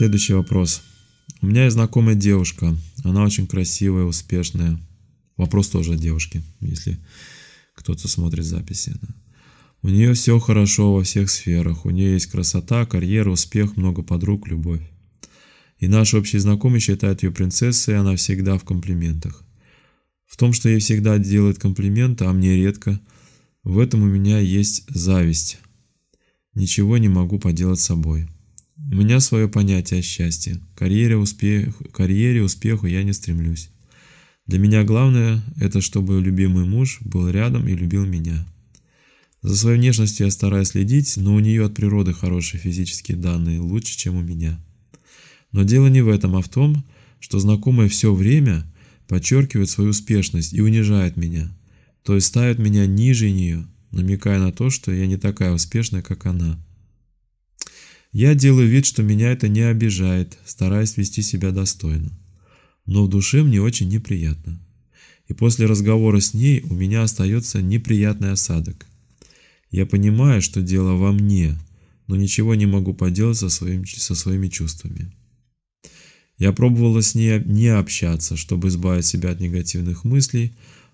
Следующий вопрос. У меня есть знакомая девушка. Она очень красивая, успешная. Вопрос тоже о девушке, если кто-то смотрит записи. У нее все хорошо во всех сферах. У нее есть красота, карьера, успех, много подруг, любовь. И наш общий знакомый считает ее принцессой, она всегда в комплиментах. В том, что ей всегда делают комплименты, а мне редко, в этом у меня есть зависть. Ничего не могу поделать с собой. У меня свое понятие о счастье. Карьере, успех, карьере, успеху я не стремлюсь. Для меня главное – это чтобы любимый муж был рядом и любил меня. За своей внешностью я стараюсь следить, но у нее от природы хорошие физические данные, лучше, чем у меня. Но дело не в этом, а в том, что знакомая все время подчеркивает свою успешность и унижает меня, то есть ставит меня ниже нее, намекая на то, что я не такая успешная, как она. Я делаю вид, что меня это не обижает, стараясь вести себя достойно. Но в душе мне очень неприятно. И после разговора с ней у меня остается неприятный осадок. Я понимаю, что дело во мне, но ничего не могу поделать со, своим, со своими чувствами. Я пробовала с ней не общаться, чтобы избавить себя от негативных мыслей,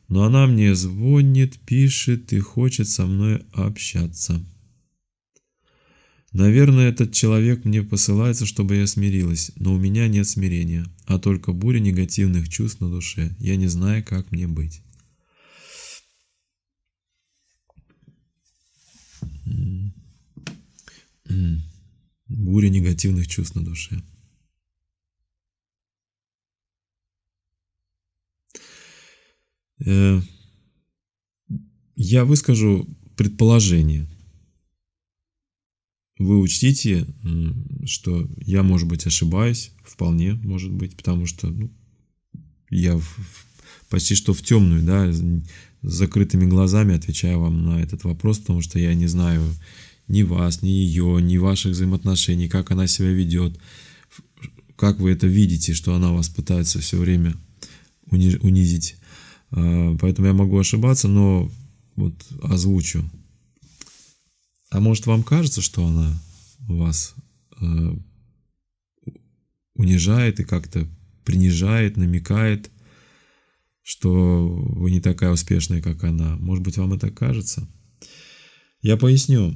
но она мне звонит, пишет и хочет со мной общаться. Наверное, этот человек мне посылается, чтобы я смирилась, но у меня нет смирения, а только буря негативных чувств на душе. Я не знаю, как мне быть. Буря негативных чувств на душе. Э, я выскажу предположение – вы учтите, что я, может быть, ошибаюсь, вполне может быть, потому что ну, я в, почти что в темную, да, с закрытыми глазами отвечаю вам на этот вопрос, потому что я не знаю ни вас, ни ее, ни ваших взаимоотношений, как она себя ведет, как вы это видите, что она вас пытается все время унизить. А, поэтому я могу ошибаться, но вот озвучу а может, вам кажется, что она вас э, унижает и как-то принижает, намекает, что вы не такая успешная, как она. Может быть, вам это кажется? Я поясню.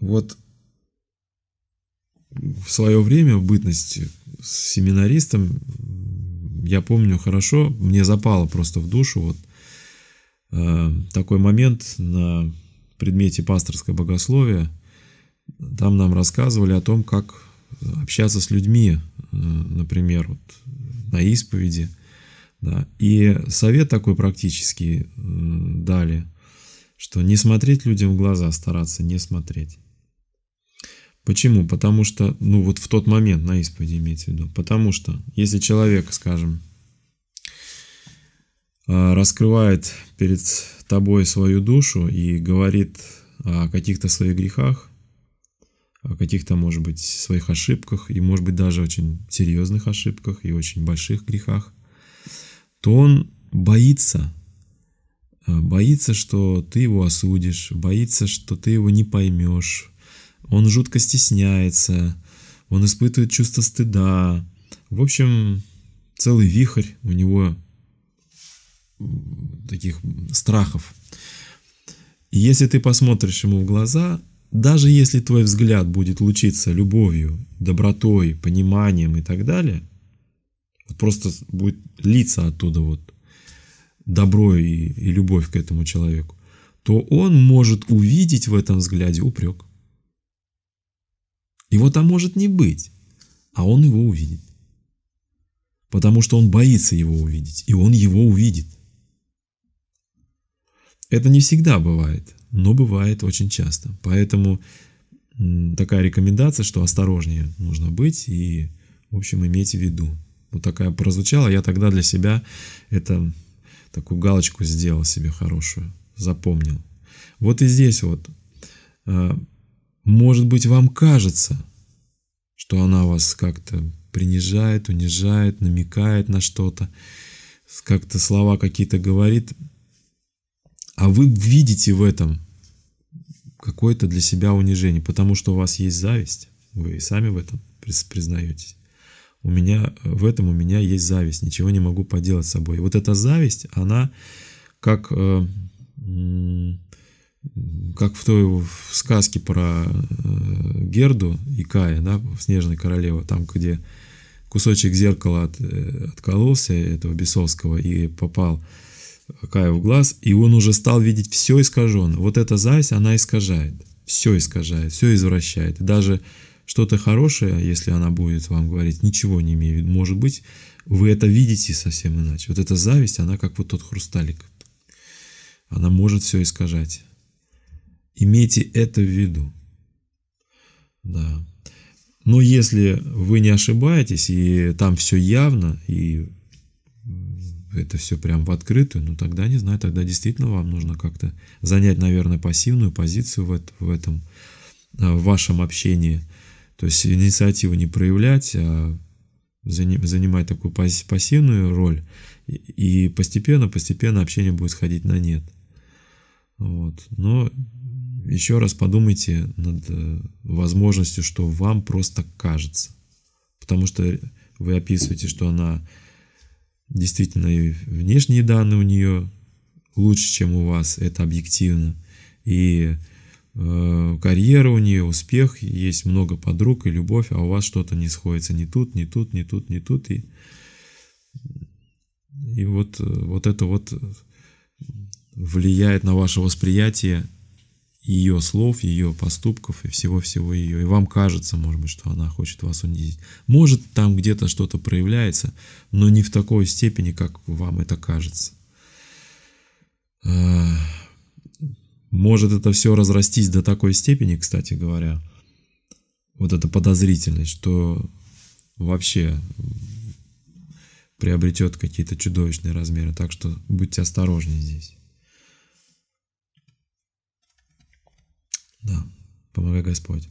Вот в свое время, в бытности, с семинаристом, я помню хорошо, мне запало просто в душу, вот, Э, такой момент на предмете пасторское богословие. Там нам рассказывали о том, как общаться с людьми, э, например, вот, на исповеди. Да. И совет такой практически э, дали, что не смотреть людям в глаза, а стараться не смотреть. Почему? Потому что, ну вот в тот момент на исповеди имеется в виду, потому что если человек, скажем, Э, раскрывает перед тобой свою душу и говорит о каких-то своих грехах, о каких-то, может быть, своих ошибках, и, может быть, даже очень серьезных ошибках и очень больших грехах, то он боится, э, боится, что ты его осудишь, боится, что ты его не поймешь, он жутко стесняется, он испытывает чувство стыда, в общем, целый вихрь у него таких страхов. если ты посмотришь ему в глаза, даже если твой взгляд будет лучиться любовью, добротой, пониманием и так далее, вот просто будет литься оттуда вот добро и, и любовь к этому человеку, то он может увидеть в этом взгляде упрек. Его там может не быть, а он его увидит. Потому что он боится его увидеть, и он его увидит. Это не всегда бывает, но бывает очень часто. Поэтому такая рекомендация, что осторожнее нужно быть и, в общем, иметь в виду. Вот такая прозвучала, я тогда для себя это такую галочку сделал себе хорошую, запомнил. Вот и здесь вот, а, может быть, вам кажется, что она вас как-то принижает, унижает, намекает на что-то, как-то слова какие-то говорит, а вы видите в этом какое-то для себя унижение, потому что у вас есть зависть, вы и сами в этом признаетесь. У меня, в этом у меня есть зависть, ничего не могу поделать с собой. вот эта зависть, она как, э, как в той сказке про э, Герду и Кая, да, «Снежная королева», там, где кусочек зеркала от, э, откололся этого бесовского и попал Каю в глаз, и он уже стал видеть все искаженно. Вот эта зависть, она искажает, все искажает, все извращает. И даже что-то хорошее, если она будет вам говорить, ничего не имею в виду. Может быть, вы это видите совсем иначе. Вот эта зависть, она как вот тот хрусталик. Она может все искажать. Имейте это в виду. Да. Но если вы не ошибаетесь, и там все явно, и это все прям в открытую, ну тогда, не знаю, тогда действительно вам нужно как-то занять, наверное, пассивную позицию в, это, в этом, а, в вашем общении. То есть инициативу не проявлять, а занимать такую пассивную роль, и постепенно-постепенно общение будет сходить на нет. Вот. Но еще раз подумайте над э, возможностью, что вам просто кажется. Потому что вы описываете, что она Действительно, и внешние данные у нее лучше, чем у вас, это объективно. И э, карьера у нее, успех, есть много подруг и любовь, а у вас что-то не сходится не тут, не тут, не тут, не тут. И, и вот, э, вот это вот э, влияет на ваше восприятие ее слов, ее поступков и всего-всего ее. И вам кажется, может быть, что она хочет вас унизить. Может, там где-то что-то проявляется, но не в такой степени, как вам это кажется. А, может, это все разрастись до такой степени, кстати говоря, вот эта подозрительность, что вообще приобретет какие-то чудовищные размеры. Так что будьте осторожны здесь. Да, помогай Господь.